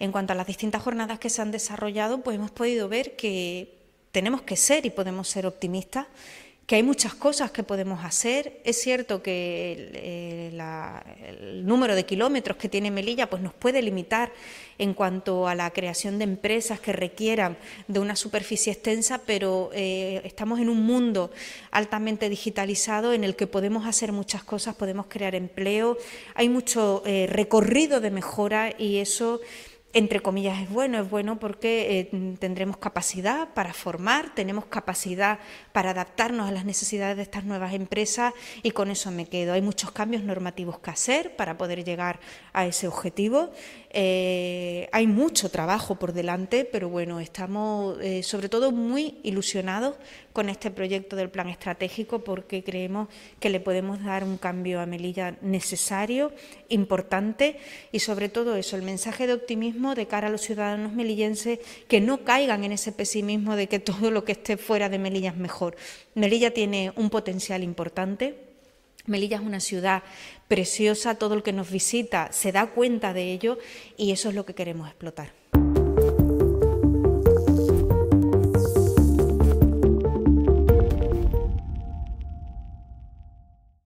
En cuanto a las distintas jornadas que se han desarrollado, pues hemos podido ver que tenemos que ser y podemos ser optimistas que hay muchas cosas que podemos hacer. Es cierto que el, eh, número de kilómetros que tiene Melilla pues nos puede limitar en cuanto a la creación de empresas que requieran de una superficie extensa, pero eh, estamos en un mundo altamente digitalizado en el que podemos hacer muchas cosas, podemos crear empleo, hay mucho eh, recorrido de mejora y eso entre comillas, es bueno, es bueno porque eh, tendremos capacidad para formar, tenemos capacidad para adaptarnos a las necesidades de estas nuevas empresas y con eso me quedo. Hay muchos cambios normativos que hacer para poder llegar a ese objetivo. Eh, hay mucho trabajo por delante, pero bueno, estamos eh, sobre todo muy ilusionados con este proyecto del plan estratégico porque creemos que le podemos dar un cambio a Melilla necesario, importante y sobre todo eso, el mensaje de optimismo de cara a los ciudadanos melillenses que no caigan en ese pesimismo de que todo lo que esté fuera de Melilla es mejor. Melilla tiene un potencial importante, Melilla es una ciudad preciosa, todo el que nos visita se da cuenta de ello y eso es lo que queremos explotar.